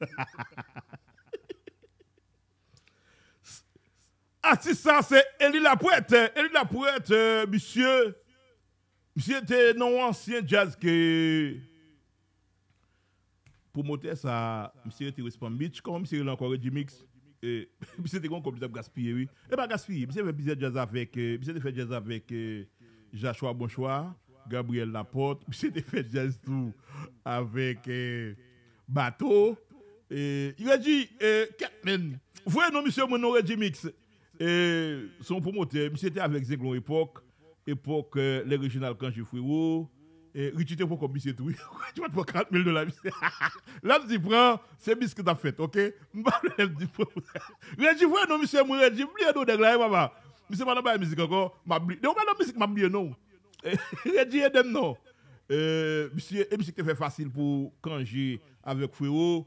ah, si ça, c'est poète, Lapouette. est Lapouette, euh, monsieur. Monsieur était non ancien jazz que. pour monter ça. Monsieur était responsable Beach. Comment monsieur a encore du mix? Et eh, monsieur était comme ça gaspillé, oui. Et eh pas ben, gaspillé. Monsieur fait jazz avec. Euh, monsieur fait jazz avec. Euh, Joshua Bonchoir. Gabriel Laporte, était fait jazz tout avec euh, Bateau, et, eh, il a dit, eh, Catman, voyez non, monsieur, mon aurait dit Et son promoteur, monsieur était avec Zenglon époque, époque euh, les régionales quand je frérot. Et Richie était pour comme monsieur tout. Tu vas te prendre 40 000 dollars. Là, tu dis, prends, c'est bis que t'as fait, ok? Je dis, prends. Il a non, monsieur, mon aurait dit, oubliez nos déglats, papa. Monsieur, pas la musique encore, m'a oublié. donc pas la musique, m'a oublié, non. il a dit non. Euh, monsieur, et monsieur, fait facile pour quand j'ai avec frérot.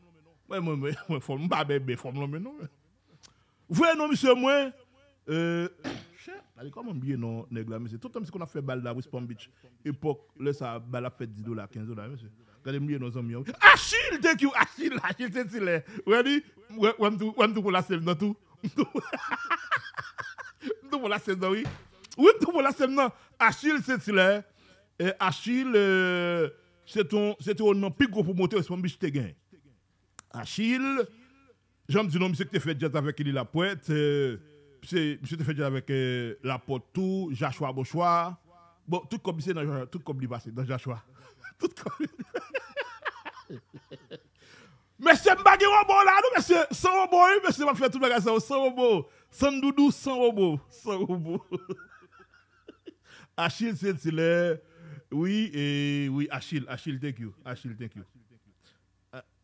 Mwen mwen mwen mwen fòm, mwen pa bebe fòm lò men nou. Vwe nou misè mwen, chè, alè koman biye nou neg la misè. Toutan misè kon a fè bal a fait Palm Beach, epok lè sa bal a fè 10 dollars, 15 dola bien, Gade mbiye nou zon miyon. Achille te you, Achille, Achille, Achille te ti lè. Wè di, wè mdou pou la sèm nan tou. Mdou pou la sèm nan wè. Wè mdou pou la sèm nan. Achille euh, cest ti lè. Achille, c'est ton, nom ton nan pi gwo pou montè West te Achille. J'aime dire non, monsieur tu as fait déjà avec Eli Lapointe. Euh, monsieur as fait déjà avec euh, la Lapointe tout, Joshua Bon, tout comme c'est dans tout comme il dans Joshua. tout comme Monsieur Mbagé robot là, monsieur, sans robot, monsieur m'a faire tout le sans robot. Sans doudou, sans robot. Sans robot. Achille, c'est le. Oui, et oui, Achille, Achille, thank you. Achille, thank you.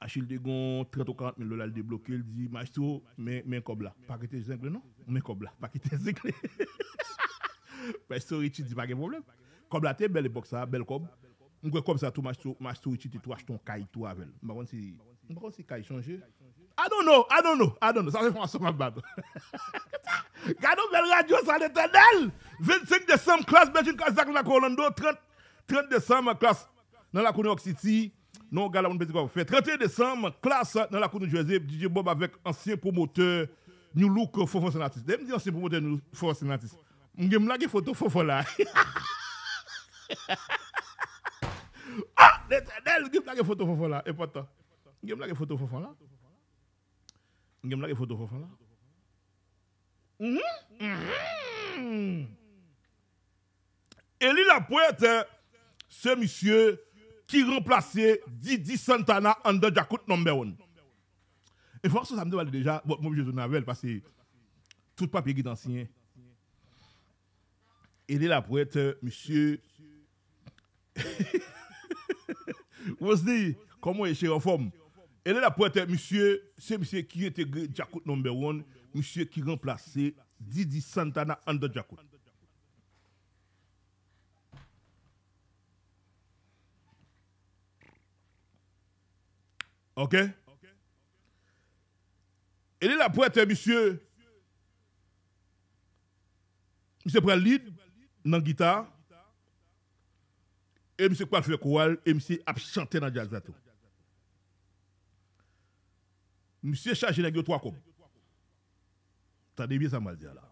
Achille Degon, 30 ou 40 000 dollars débloqué, il dit, Maestro, mais, mais comme là. Pas quitter zingle, non? Mais comme là. Pas quitter zingle. Maestro Richie dit, pas de problème. Comme là, t'es belle époque, ça, belle On Mwen comme ça, tout Maestro, Richie, tu touches ton caille, tout avec. Mwen si, mwen si caille changé. I don't know, I don't know, I don't know. Ça, c'est François Mabab. Gardons belle radio, ça l'éternel. 25 décembre, classe Belgique, Kazakh, la Colando. 30, 30 décembre, classe dans la New York City non gala peut pas faire. 31 décembre classe dans la cour de Joseph, DJ Bob avec ancien promoteur New Look Fofo Senatis ancien promoteur New me la photo là ah je me la photo Fofo là important me la photo Fofo là me la photo Fofo là hum, hum, hum. la poète ce monsieur qui remplaçait Didi Santana en de Jacout number one. Et force, ça me demande déjà, bon, moi, je vous avec parce que tout papier qui est ancien. Il est là pour être euh, monsieur. Vous vous comment est-ce en forme? Elle est là pour être euh, monsieur, c'est monsieur qui était Jacout number one, monsieur qui remplaçait Didi Santana en de OK Et là, poète monsieur, monsieur prend le lead dans la guitare, et monsieur prend le choral et monsieur a chanté dans le jazz. Monsieur chargé dans trois T'as T'as bien ça, m'a dit. là.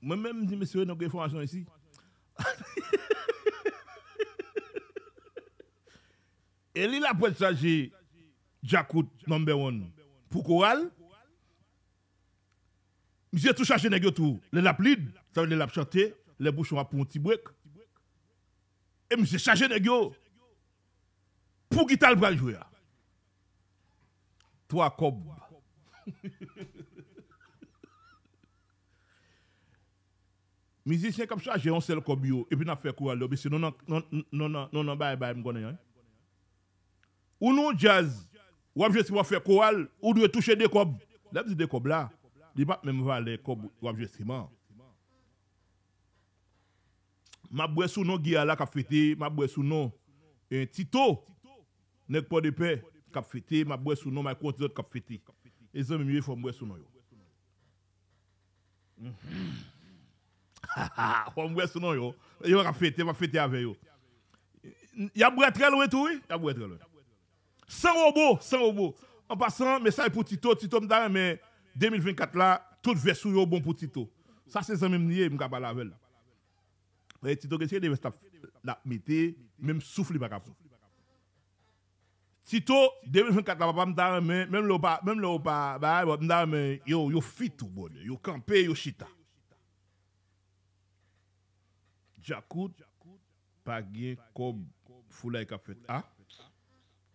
Moi-même, je dis, monsieur, nous avons information ici. et là, la poète chargé. Jakout number one Pou kowal Mize tou chaje negyo tou Le lap lid, le lap chante Le bouchon apoun ti bwek E mize chaje negyo Pou gital branjou ya To a kob Mize chen kap chaje an sel kob yo E pi na fe kowal Non nan non non non baye baye mgonen yan Unou jaz Ou je suis faire koal, ou doit toucher des cobs. Là, des cobs là, il pas même valeur ou je Ma boue sous non Guy fêté, ma boue sous e, Tito, n'est pas de paix, qui fêté, ma boue sous ma côte qui a fêté. Et ça, mieux, faut sous sous avec yo. Mm-hmm. E a a sans robot, sans robot. En passant, message pour Tito, Tito me mais 2024 là, tout vers sous bon pour Tito. Ça, c'est ça même je Tito, qu'est-ce qu'il la mettre, même souffle, pas capable. Tito, 2024 là, papa me même le pas, même le pas, me mais yo, yo fit tout bon, yo campé, yo chita. Jacout, pas gain comme Foulay Ah?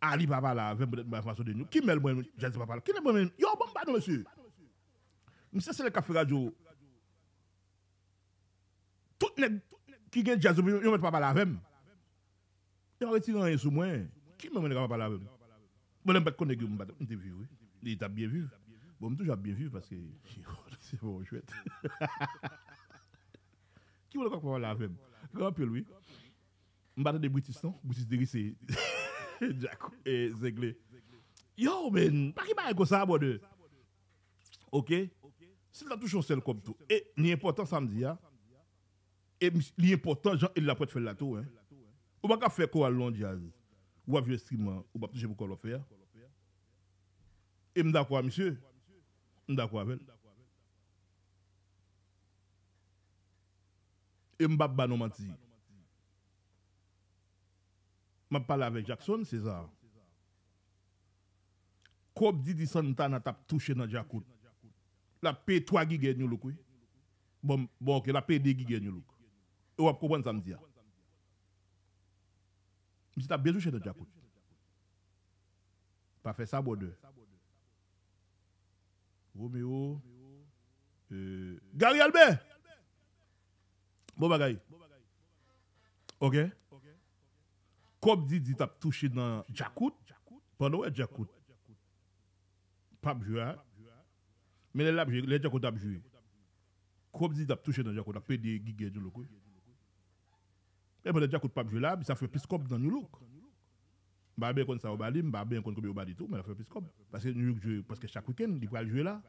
Ali Baba là, avec peut-être ma façon de nous. Qui met le bon Jazzy papa là Qui m'aime le bon Yo, bon, bah monsieur. Monsieur, c'est le café radio. Tout le qui gagne Jazzy, yo met papa là avec. Yo, retire rien sous moi. Qui m'aime le papa là avec Bon, je ne connais pas, je ne suis vivre. Il as bien vu Bon, je toujours bien vu parce que c'est bon, chouette. Qui veut pas papa là avec Grand peu, lui. Je vais des britanniques non Boutistes de Jack et Zegle. Yo, men, pas qui baille comme ça, de Ok? Si la touche seul comme tout. Et l'important, ça me dit, et l'important, il l'a pas faire la tour. Hein. Ou pas faire quoi à Ou à vieux streamer? Ou pas quoi le faire? Et me d'accord, monsieur? Me d'accord avec Et me Ma pala ve Jackson, Cesar. Koum didi santa natap touche nan Jakout. La pe 3 gigi gen yon lukwi. Bon, bonke, la pe 2 gigi gen yon lukwi. E wap kouman samzia. Misita bezouche nan Jakout. Pa fe sa bode. Vomeo. Gary Albert! Bon bagay. Ok? Ok? dit, dit, t'as dans Jakut, Pas joué, Mais les a joué. comme dit, t'as touché dans Jakout, a payé des du Et les Jakout pas jouer là, ça fait plus dans New Look. babé ça au Bali, bah, au mais ça fait plus Parce que New parce que chaque week-end, il va jouer là.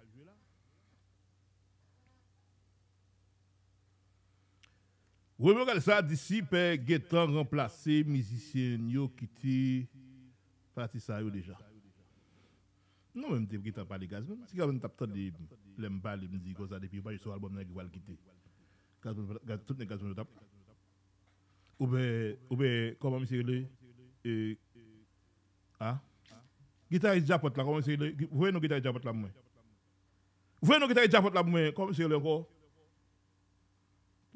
Rébon ça, disciple, guettant remplacé musicien qui parti ça déjà. Non, même pas de gaz. si quand même t'as de l'aime pas, il me dit comme ça depuis pas sur l'album, il va le quitter. Tout les gaz, Ou ou comment monsieur le. Euh, ah? Guitariste là, comment monsieur le. Vous voyez nos là, moi? Vous voyez nos là, moi? Comment monsieur le encore?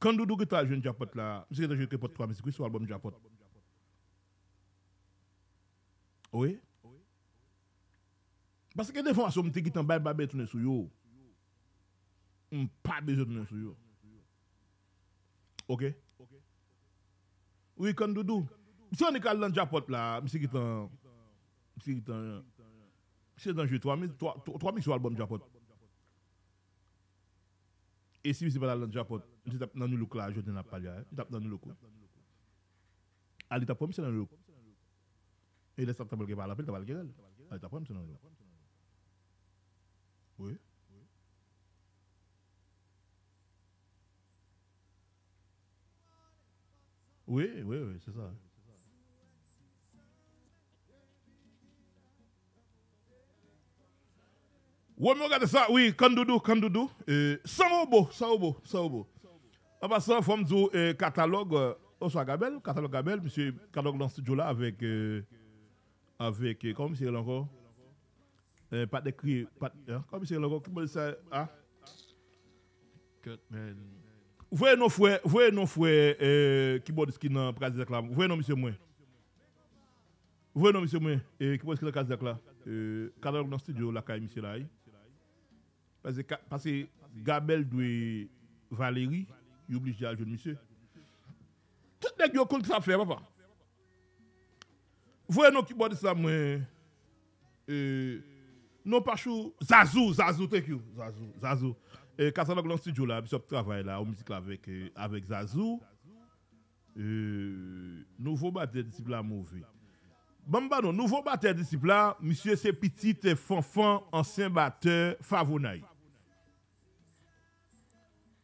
Quand Doudou Guetta jeune Japot là, monsieur Guetta jeune Japot 3, mais c'est sur l'album Japot Oui Parce que des fois, on qui t'en bail babé tourner sur yo. On pas besoin de tourner sur yo. OK Oui, quand Doudou. Si on est calé dans Japot là, monsieur Guetta monsieur Guetta monsieur dans jeu 3, mais 3 sur l'album Japot. Et si c'est pas la langue japonaise, je dans look là, je ne pas à hein. dans le look. dans le look. Et qui t'as pas le ah, dans le look. Oui. Oui, oui, oui, c'est ça. doudou. regarde eh, ça, oui, Kandoudou, Kandoudou. Euh, Saobo, au Saobo. En passant, il faut me un catalogue eh, Oswa Gabel, catalogue Gabel, monsieur, catalogue dans ce studio-là avec. Eh, avec. Euh, comment c'est encore euh, Pas d'écrit. Hein, comment c'est encore Comment ça Ah Cutman. Hein? Vous voyez nos frères, vous voyez nos frères euh, qui boivent qui dans Praise là. Vous voyez nos monsieur moi. Vous voyez nos monsieur moi euh, qui boivent qui dans Praise catalogue dans le studio, la caille, monsieur là. Parce que, parce que Gabel doit Valérie, il oblige à jeune monsieur. Tout le monde compte ça faire, papa. Voyez nous qui boit ça, mais. Euh, non, pas chou. Zazou, Zazou, thank you. Zazou, Zazou. Et euh, Casanogue, dans le studio, là, Bishop travaille là, au musique avec, euh, avec Zazou. nouveau batteur disciple là mauvais. Bamba non, nouveau batteur disciple là, monsieur c'est petit fanfan, ancien batteur Favonaï.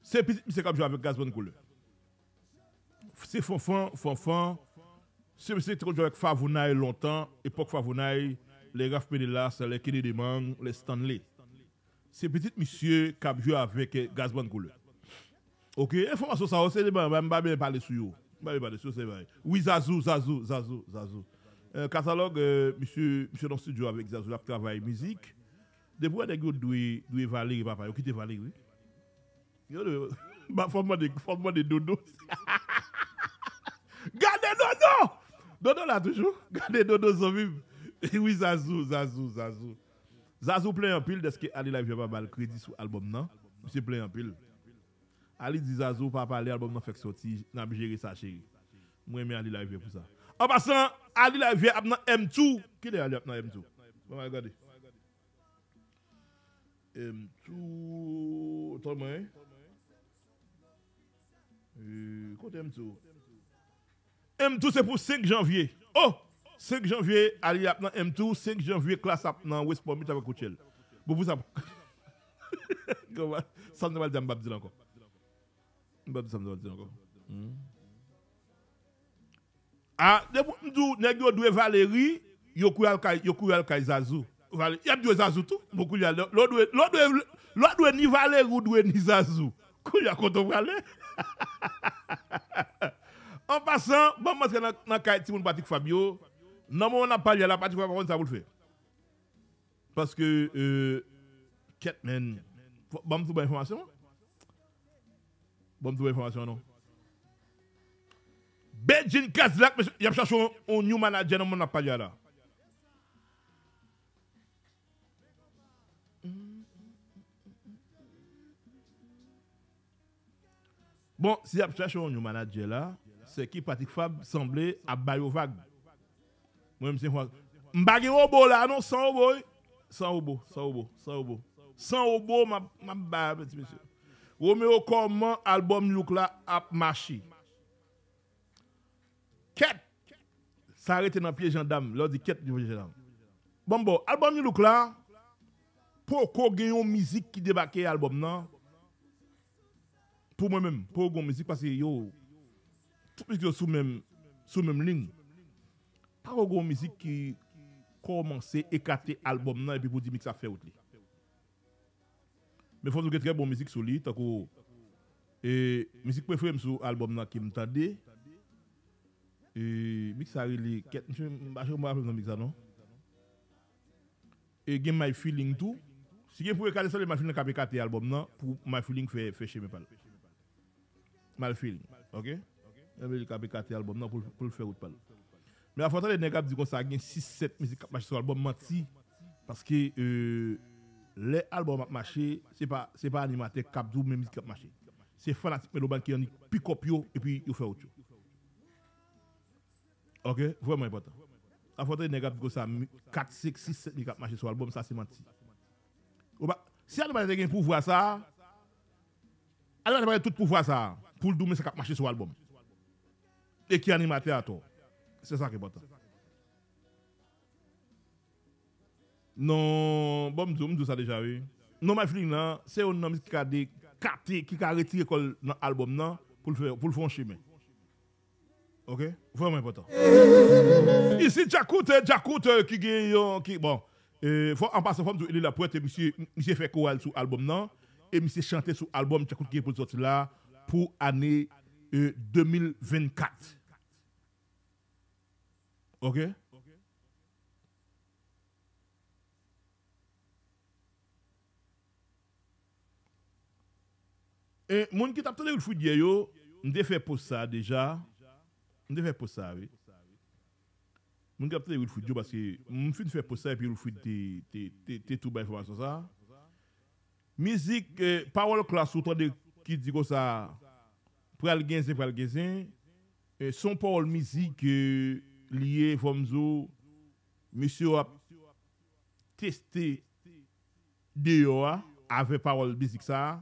C'est petit qui joue avec gaz couleur. C'est Fonfon, Fonfon. C'est monsieur qui joue avec Favonaï longtemps. Époque Favonaï, les Raf Pedelas, les Kennedy Mang, les Stanley. C'est petit monsieur qui joue avec gaz couleur. Ok, information ça, aussi, bien, je ne vais pas parler sur vous. Je ne vais pas parler sur c'est Oui, Zazou, Zazou, Zazou, Zazou. Euh, catalogue, euh, monsieur, monsieur dans le studio avec Zazou, là, travaille musique. Depuis, il y a des gens qui doivent Valérie, papa, va était Valérie, oui. Ma fokman de dodo Gade dodo Dodo la toujou Gade dodo sou viv Ewi Zazu Zazu plen yon pil Deske Ali Live yon pa bal kredi sou album nan Misi plen yon pil Ali di Zazu pa pale album nan fek soti Nan bi jere sa cheri Mwen mi Ali Live yon pou sa O basan Ali Live yon ap nan M2 Ki de Ali ap nan M2 M2 Ton mwen yon M2 se pou 5 janvye Oh 5 janvye aliyap nan M2 5 janvye klas ap nan wespon mi chave koutchel Bopou sa San zemal di an bab zilanko Bab zemal di an bab zilanko A Nèk yo dwe valeri Yo kouyal kaj zazu Yap dwe zazu tou Lo dwe ni valeri Ou dwe ni zazu Kouya koto valeri Ha ha ha ha ha ha ha ha ha. An pasan, ban maske nan kayet timoun patik Fabio. Nan moun apal ya la pati, kwa kon sa vou l fwe? Paske, eee, euh, ket men, ban moun bon, sou bwen informasyon? Ban moun sou bwen informasyon, anon. Benjin Kazlak, yap chas yon new manager nan moun apal ya la. Bon, si vous cherchez un manager là, c'est qui Patrick Fab semblait à Bayo Vague. Moi, je ne suis ne là, non, sans obo. Sans obo, sans obo, sans obo. Sans obo, ma, ma monsieur. petit monsieur. Romeo, comment album Look là a marché? Quête! Ça arrête dans le pied gendarme. Là, dit quête du gendarme. Bon, bon, album Look là, pourquoi gagne une musique qui débarque album non? pou mwen menm, pou ou goun mizik, pasi yo, tout mizik yo sou menm, sou menm ling, akou goun mizik ki, komanse ekate albom nan, epi pou di miks a feout li. Mwen fons ou getre bon mizik sou li, takou, e, mizik pou efrem sou albom nan ki mtade, e, miks a rili ket, mwen bache mwen aprem nan miks a nan, e, gen my feeling tou, si gen pou ekate soli, mwen mwen ekate albom nan, pou my feeling feche mwen pala. mal film Ok? Il a fait 4 albums pour le faire ou pas. Mais à force les nègres dit qu'on ça gagné 6 7 musiques qui marchent sur l'album menti parce que euh, les albums marché c'est pas c'est pas animateur cap dou même musique marché. C'est fanatique Meloban qui en pick up yo et puis il fait autre chose. OK, vraiment important. À force les nègres dit qu'on ça 4 5 6 7 musiques qui marchent sur l'album ça c'est menti. Si elle pas pour pouvoir ça, elle pas tout pouvoir ça pour le doux, c'est a marché sur l'album. Et qui animé à toi. C'est ça qui est important. Non, bon, je dis ça déjà, oui. Non, ma fille, c'est un homme qui a des qui a retiré l'album pour le faire, pour le faire un chemin. Ok? Vraiment important. Ici, Jacoute, Jacoute, qui gagne, qui, bon, euh, en passant, il est la poète être, monsieur, monsieur fait chorale sur l'album, non? Et monsieur chanté sur l'album, Jacoute qui est pour sortir là. pou ane 2024. E, ok? E, moun ki tapte de yon foudye yo, mde fe posa deja. Mde fe posa ve. Moun ki tapte de yon foudye yo, moun fi nfe posa ve pi yon foudye te tou bay fwa sa. Mizik, e, power class, moun ki tapte de yon foudye yo, ki digo sa pral genze pral genze, e son parol mizik e, liye fomzo, mishyo ap testi deyo a, ave parol mizik sa,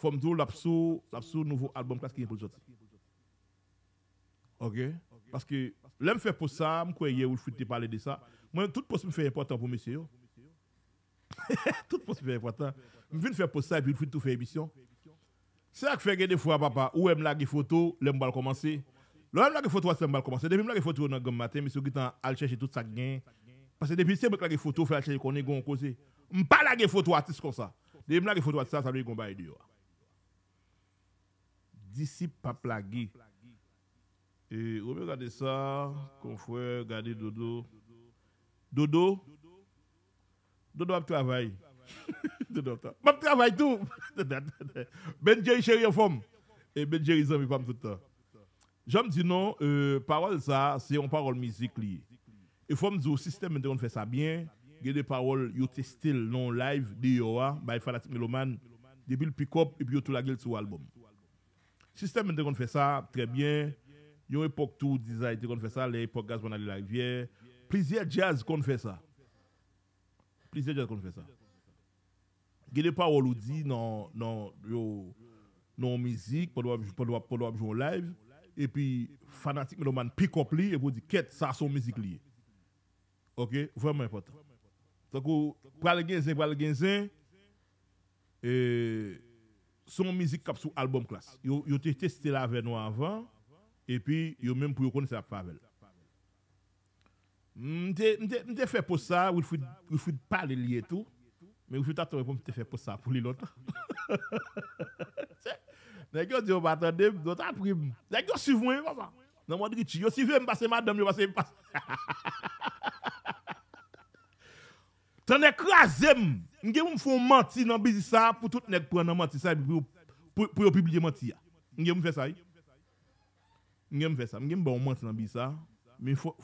fomzo lapsou nouvo album kaskin pou joti. Ok? Paske, lèm fè pou sa, mkwenye ou fwite pale de sa, mwen tout pos mi fè repotan pou mishyo, tout pos mi fè repotan, mwen fè pou sa, e pi fwite tou fè emisyon, C'est ça que fait des fois, papa, où aime la photo, je pas commencer. L'aime la photo, c'est pas commencer. Depuis la photo, dans a matin, monsieur qui a chercher tout ça Parce que depuis c'est que la photo, fait chercher qu'on est gon causé. Pas la photo artiste comme ça. Depuis la photo artiste, ça veut dire qu'on va aider. Disciple pas plagué. Et regardez ça, confrère, regardez Dodo. Dodo, Dodo a travaillé du docteur. Je travaille tout. ben Jerry, chérie, en femme Et Ben Jerry, zami, femme tout le temps. Je me non, euh, parole ça, c'est une parole musique liée. Et faut me dire, au système, on fait ça bien. Il y a des paroles, yo testé non live, de yoa, ah, by Fanatic Meloman, depuis le pick-up, et puis tout la gueule sur l'album. Système, on fait ça très bien. Il y a une époque tout, design, on fait ça, l'époque gaz, on a la rivière. Plusieurs jazz qu'on fait ça. Plusieurs jazz qu'on fait ça des paroles où dit dans dans non musique pendant pendant pendant jouer live et puis fanatique mélomane pick up li et vous dit qu'est ça son musique liée OK, vraiment important. Donc pral genzen pral genzen et son musique cap sur album classe. ils ont testé la avec nous avant et puis ont même pour connaître ça Pavel. M'te m'te fait pour ça Wilfried Wilfried parler lié tout. Mais je t'attends pour te faire pour ça, pour l'autre. Nèg attendu. do suis moi papa. je me passer madame, es passe. M'm T'en mentir dans business ça pour tout nèg prendre mentir ça pour pour publier mentir. me m'm fait ça. M'm fait ça. bon mentir dans business mais faut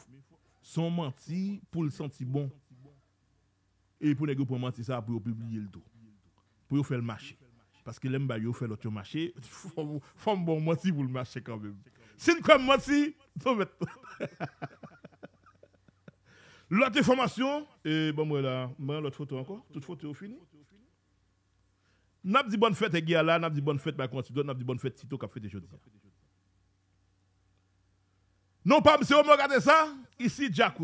son mentir pour le sentir bon. Et pour les pour mentir ça, pour publier le tout. Pour faire le marché. Parce que l'aime, il fait l'autre marché. font faut bon mentir pour le marché quand même. Si nous comme mentir, L'autre information, et eh, bon, moi là, moi, l'autre photo encore. Toute photo est fini. N'a dit bonne fête, Guy là, n'a dit bonne fête, ma constitution, n'a dit bonne fête, Tito, qui fait des choses. Non, pas monsieur, on regarde ça. Ici, Jacques.